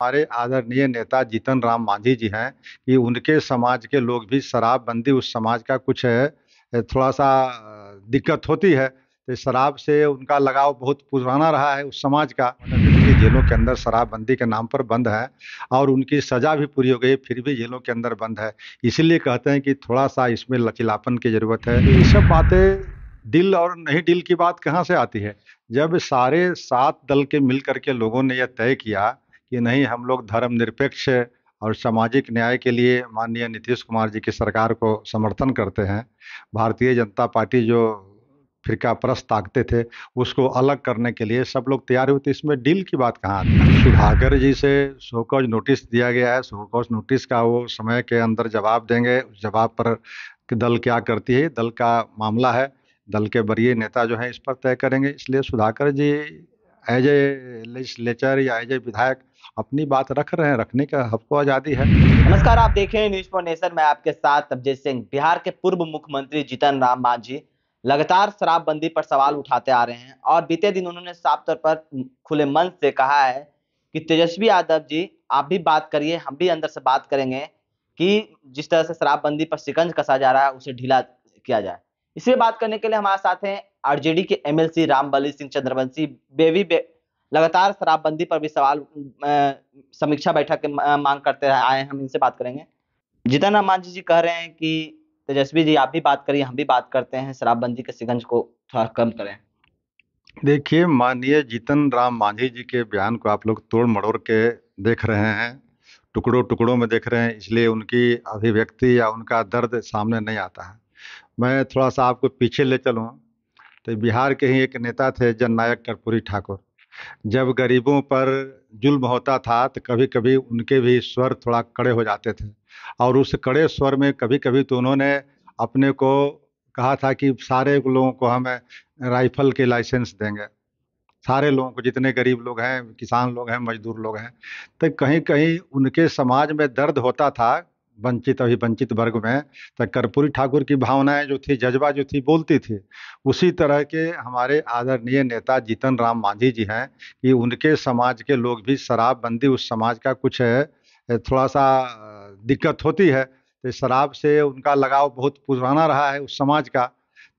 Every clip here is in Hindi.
हमारे आदरणीय नेता जीतन राम मांझी जी हैं कि उनके समाज के लोग भी शराबबंदी उस समाज का कुछ थोड़ा सा दिक्कत होती है तो शराब से उनका लगाव बहुत पुराना रहा है उस समाज का जेलों के अंदर शराबबंदी के नाम पर बंद है और उनकी सज़ा भी पूरी हो गई फिर भी जेलों के अंदर बंद है इसीलिए कहते हैं कि थोड़ा सा इसमें लचीलापन की ज़रूरत है ये सब बातें दिल और नहीं दिल की बात कहाँ से आती है जब सारे सात दल के मिल करके लोगों ने यह तय किया कि नहीं हम लोग धर्म निरपेक्ष और सामाजिक न्याय के लिए माननीय नीतीश कुमार जी की सरकार को समर्थन करते हैं भारतीय जनता पार्टी जो फिरका परस्त ताकते थे उसको अलग करने के लिए सब लोग तैयार हुए थे तो इसमें डील की बात कहाँ है सुधाकर जी से शोकॉज नोटिस दिया गया है शोकॉज नोटिस का वो समय के अंदर जवाब देंगे उस जवाब पर दल क्या करती है दल का मामला है दल के बड़ी नेता जो हैं इस पर तय करेंगे इसलिए Sudhakar ji as a legislature या एज ए विधायक अपनी बात रख रहे हैं रखने का हक आज़ादी है नमस्कार आप देख रहे हैं न्यूज फॉर नेशन में आपके साथ तबजीत सिंह बिहार के पूर्व मुख्यमंत्री जीतन राम मांझी लगातार शराबबंदी पर सवाल उठाते आ रहे हैं और बीते दिन उन्होंने साफ तौर पर खुले मन से कहा है कि तेजस्वी यादव जी आप भी बात करिए हम भी अंदर से बात करेंगे कि जिस तरह से शराबबंदी पर शिकंज कसा जा रहा है उसे ढीला किया जाए इसे बात करने के लिए हमारे साथ हैं आरजेडी के एमएलसी रामबली सिंह चंद्रवंशी बेबी बे, लगातार शराबबंदी पर भी सवाल समीक्षा बैठक मांग करते आए हम इनसे बात करेंगे जितन राम जी कह रहे हैं कि तेजस्वी जी आप भी बात करिए हम भी बात करते हैं शराबबंदी के सिगंज को थोड़ा कम करें देखिए माननीय जीतन राम मांझी जी के बयान को आप लोग तोड़ मड़ोड़ के देख रहे हैं टुकड़ों टुकड़ों में देख रहे हैं इसलिए उनकी अभिव्यक्ति या उनका दर्द सामने नहीं आता है मैं थोड़ा सा आपको पीछे ले चलूँ तो बिहार के ही एक नेता थे जननायक कर्पूरी ठाकुर जब गरीबों पर जुल्म होता था तो कभी कभी उनके भी स्वर थोड़ा कड़े हो जाते थे और उस कड़े स्वर में कभी कभी तो उन्होंने अपने को कहा था कि सारे लोगों को हम राइफल के लाइसेंस देंगे सारे लोगों को जितने गरीब लोग हैं किसान लोग हैं मजदूर लोग हैं तो कहीं कहीं उनके समाज में दर्द होता था वंचित अभी वंचित वर्ग में तो कर्पूरी ठाकुर की भावनाएं जो थी जज्बा जो थी बोलती थी उसी तरह के हमारे आदरणीय नेता जीतन राम मांझी जी हैं कि उनके समाज के लोग भी शराबबंदी उस समाज का कुछ थोड़ा सा दिक्कत होती है तो शराब से उनका लगाव बहुत पुराना रहा है उस समाज का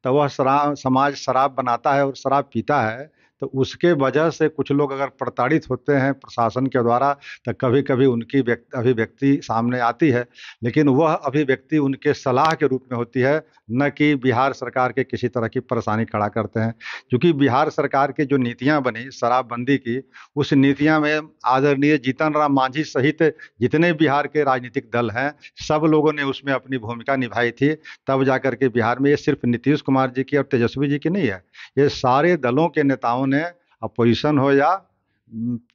तो वह शराब समाज शराब बनाता है और शराब पीता है तो उसके वजह से कुछ लोग अगर प्रताड़ित होते हैं प्रशासन के द्वारा तो कभी कभी उनकी अभिव्यक्ति सामने आती है लेकिन वह अभिव्यक्ति उनके सलाह के रूप में होती है न कि बिहार सरकार के किसी तरह की परेशानी खड़ा करते हैं क्योंकि बिहार सरकार की जो नीतियाँ बनी शराबबंदी की उस नीतियाँ में आदरणीय जीतन राम मांझी सहित जितने बिहार के राजनीतिक दल हैं सब लोगों ने उसमें अपनी भूमिका निभाई थी तब जाकर के बिहार में ये सिर्फ नीतीश कुमार जी की और तेजस्वी जी की नहीं है ये सारे दलों के नेताओं उन्हें अपोजिशन हो या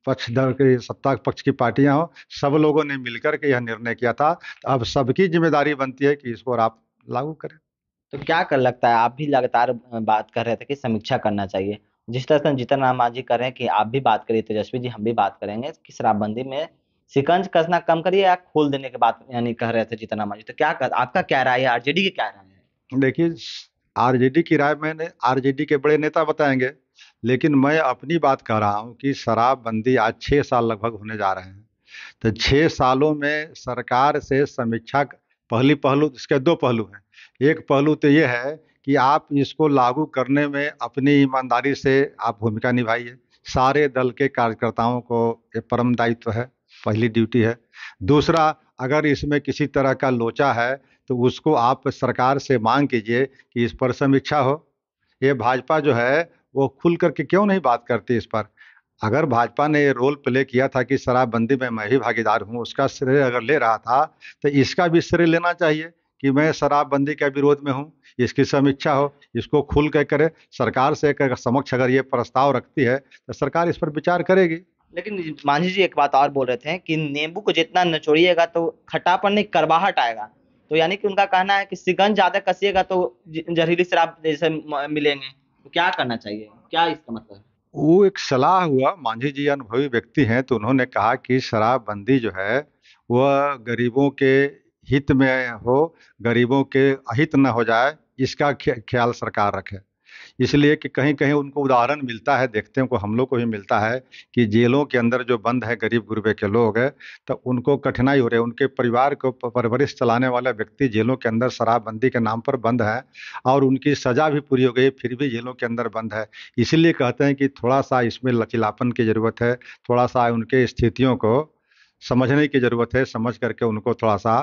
पक्ष दल के सत्ता पक्ष की पार्टियां हो सब लोगों ने मिलकर के यह निर्णय किया था तो अब सबकी जिम्मेदारी बनती है कि इसको और आप लागू करें तो क्या कर लगता है आप भी लगातार बात कर रहे थे कि समीक्षा करना चाहिए जिस तरह से जीतन राम मांझी कर रहे हैं कि आप भी बात करिए तेजस्वी जी हम भी बात करेंगे कि शराबबंदी में सिकंज कसना कम करिए या खोल देने के बाद यानी कह रहे थे जीतन राम मांझी तो क्या कर, आपका क्या राय है आरजेडी की क्या राय है देखिए आरजेडी की राय मैंने आरजेडी के बड़े नेता बताएंगे लेकिन मैं अपनी बात कह रहा हूँ कि शराबबंदी आज छः साल लगभग होने जा रहे हैं तो छः सालों में सरकार से समीक्षा पहली पहलू इसके दो पहलू हैं एक पहलू तो ये है कि आप इसको लागू करने में अपनी ईमानदारी से आप भूमिका निभाइए सारे दल के कार्यकर्ताओं को ये परम दायित्व है पहली ड्यूटी है दूसरा अगर इसमें किसी तरह का लोचा है तो उसको आप सरकार से मांग कीजिए कि इस पर समीक्षा हो ये भाजपा जो है वो खुल करके क्यों नहीं बात करती इस पर अगर भाजपा ने ये रोल प्ले किया था कि शराबबंदी में मैं ही भागीदार हूँ उसका श्रेय अगर ले रहा था तो इसका भी श्रेय लेना चाहिए कि मैं शराबबंदी के विरोध में हूँ इसकी समीक्षा हो इसको खुल के करे सरकार से कर, समक्ष अगर ये प्रस्ताव रखती है तो सरकार इस पर विचार करेगी लेकिन मांझी जी एक बात और बोल रहे थे कि नींबू को जितना नचोड़िएगा तो खटापन नहीं करवाहट आएगा तो यानी कि उनका कहना है कि सिगंज ज़्यादा कसिएगा तो जहरीली शराब जैसे मिलेंगे तो क्या करना चाहिए क्या इसका मतलब है वो एक सलाह हुआ मांझी जी अनुभवी व्यक्ति हैं तो उन्होंने कहा कि शराबबंदी जो है वह गरीबों के हित में हो गरीबों के अहित न हो जाए इसका ख्याल सरकार रखे इसलिए कि कहीं कहीं उनको उदाहरण मिलता है देखते हैं को हम लोग को भी मिलता है कि जेलों के अंदर जो बंद है गरीब गुरबे के लोग हैं तो उनको कठिनाई हो रही है उनके परिवार को परवरिश चलाने वाला व्यक्ति जेलों के अंदर शराबबंदी के नाम पर बंद है और उनकी सज़ा भी पूरी हो गई फिर भी जेलों के अंदर बंद है इसीलिए कहते हैं कि थोड़ा सा इसमें लचीलापन की ज़रूरत है थोड़ा सा उनके स्थितियों को समझने की ज़रूरत है समझ करके उनको थोड़ा सा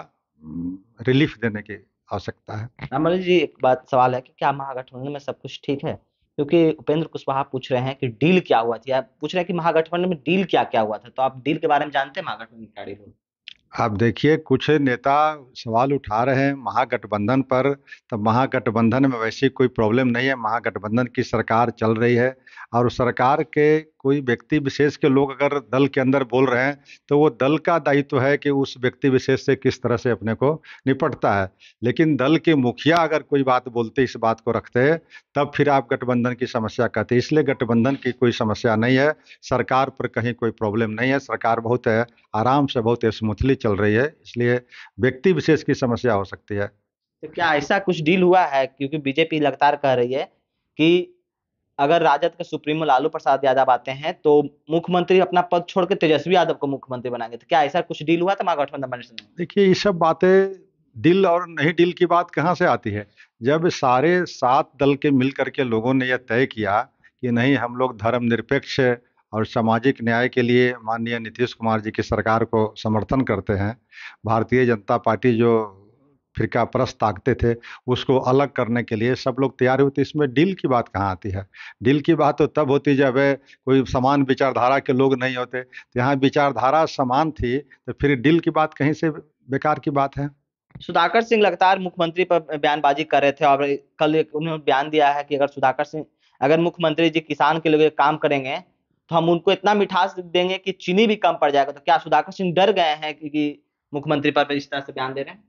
रिलीफ देने की आवश्यकता है अमर हाँ, मतलब जी एक बात सवाल है कि क्या महागठबंधन में सब कुछ ठीक है क्योंकि उपेंद्र कुशवाहा पूछ रहे हैं कि डील क्या हुआ था पूछ रहे हैं कि महागठबंधन में डील क्या क्या हुआ था तो आप डील के बारे में जानते हैं महागठबंधन क्या डील हुई आप देखिए कुछ नेता सवाल उठा रहे हैं महागठबंधन पर तो महागठबंधन में वैसी कोई प्रॉब्लम नहीं है महागठबंधन की सरकार चल रही है और सरकार के कोई व्यक्ति विशेष के लोग अगर दल के अंदर बोल रहे हैं तो वो दल का दायित्व है कि उस व्यक्ति विशेष से किस तरह से अपने को निपटता है लेकिन दल के मुखिया अगर कोई बात बोलते इस बात को रखते हैं तब फिर आप गठबंधन की समस्या कहते इसलिए गठबंधन की कोई समस्या नहीं है सरकार पर कहीं कोई प्रॉब्लम नहीं है सरकार बहुत है आराम से बहुत स्मूथली चल रही है इसलिए व्यक्ति विशेष की समस्या हो सकती है तो क्या ऐसा कुछ डील हुआ है क्योंकि बीजेपी लगातार कह रही है कि अगर राजद के सुप्रीमो लालू प्रसाद यादव आते हैं तो मुख्यमंत्री अपना पद छोड़कर तेजस्वी यादव को मुख्यमंत्री बनाएंगे तो क्या ऐसा कुछ डील हुआ था महागठबंधन बनने देखिए ये सब बातें डील और नहीं डील की बात कहाँ से आती है जब सारे सात दल के मिल करके लोगों ने यह तय किया कि नहीं हम लोग धर्मनिरपेक्ष और सामाजिक न्याय के लिए माननीय नीतीश कुमार जी की सरकार को समर्थन करते हैं भारतीय जनता पार्टी जो फिरका परस्त ताकते थे उसको अलग करने के लिए सब लोग तैयार होते इसमें डील की बात कहाँ आती है डील की बात तो तब होती जब कोई समान विचारधारा के लोग नहीं होते तो यहाँ विचारधारा समान थी तो फिर डील की बात कहीं से बेकार की बात है सुधाकर सिंह लगातार मुख्यमंत्री पर बयानबाजी कर रहे थे और कल उन्होंने बयान दिया है कि अगर सुधाकर सिंह अगर मुख्यमंत्री जी किसान के लिए काम करेंगे तो हम उनको इतना मिठास देंगे कि चीनी भी कम पड़ जाएगा तो क्या सुधाकर सिंह डर गए हैं कि, कि मुख्यमंत्री पर इस तरह से बयान दे रहे हैं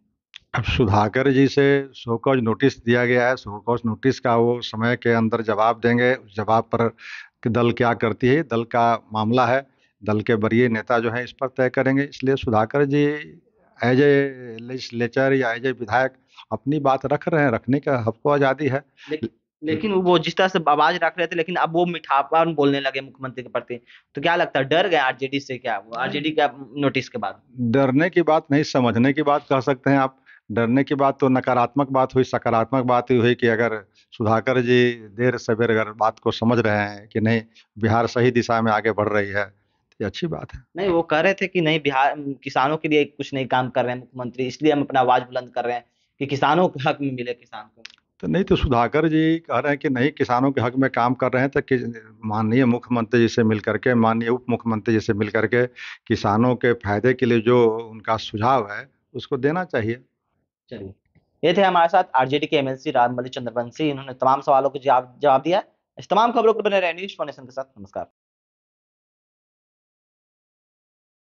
अब सुधाकर जी से शो कॉज नोटिस दिया गया है शो कॉज नोटिस का वो समय के अंदर जवाब देंगे उस जवाब पर कि दल क्या करती है दल का मामला है दल के बड़ी नेता जो हैं इस पर तय करेंगे इसलिए Sudhakar ji as a legislature या एज ए विधायक अपनी बात रख रहे हैं रखने का हक आज़ादी है लेकिन, वो जिस तरह से आवाज रख रहे थे लेकिन अब वो मिठापन बोलने लगे मुख्यमंत्री के प्रति तो क्या लगता है डर गए आरजेडी से क्या वो आरजेडी का नोटिस के बाद डरने की बात नहीं समझने की बात कह सकते हैं आप डरने की बात तो नकारात्मक बात हुई सकारात्मक बात ही हुई कि अगर सुधाकर जी देर सवेर अगर बात को समझ रहे हैं कि नहीं बिहार सही दिशा में आगे बढ़ रही है तो ये अच्छी बात है नहीं वो कह रहे थे कि नहीं बिहार किसानों के लिए कुछ नहीं काम कर रहे हैं मुख्यमंत्री इसलिए हम अपना आवाज बुलंद कर रहे हैं कि किसानों के हक में मिले किसान को तो नहीं तो सुधाकर जी कह रहे हैं कि नहीं किसानों के हक में काम कर रहे हैं तो माननीय मुख्यमंत्री जी से मिल करके माननीय उप मुख्यमंत्री जी से मिल करके किसानों के फायदे के लिए जो उनका सुझाव है उसको देना चाहिए चलिए ये थे हमारे साथ आरजेडी के एमएलसी राममली चंद्रवंशी इन्होंने तमाम सवालों के जवाब जवाब दिया इस तमाम खबरों को बने रहे न्यूज फाउंडेशन के साथ नमस्कार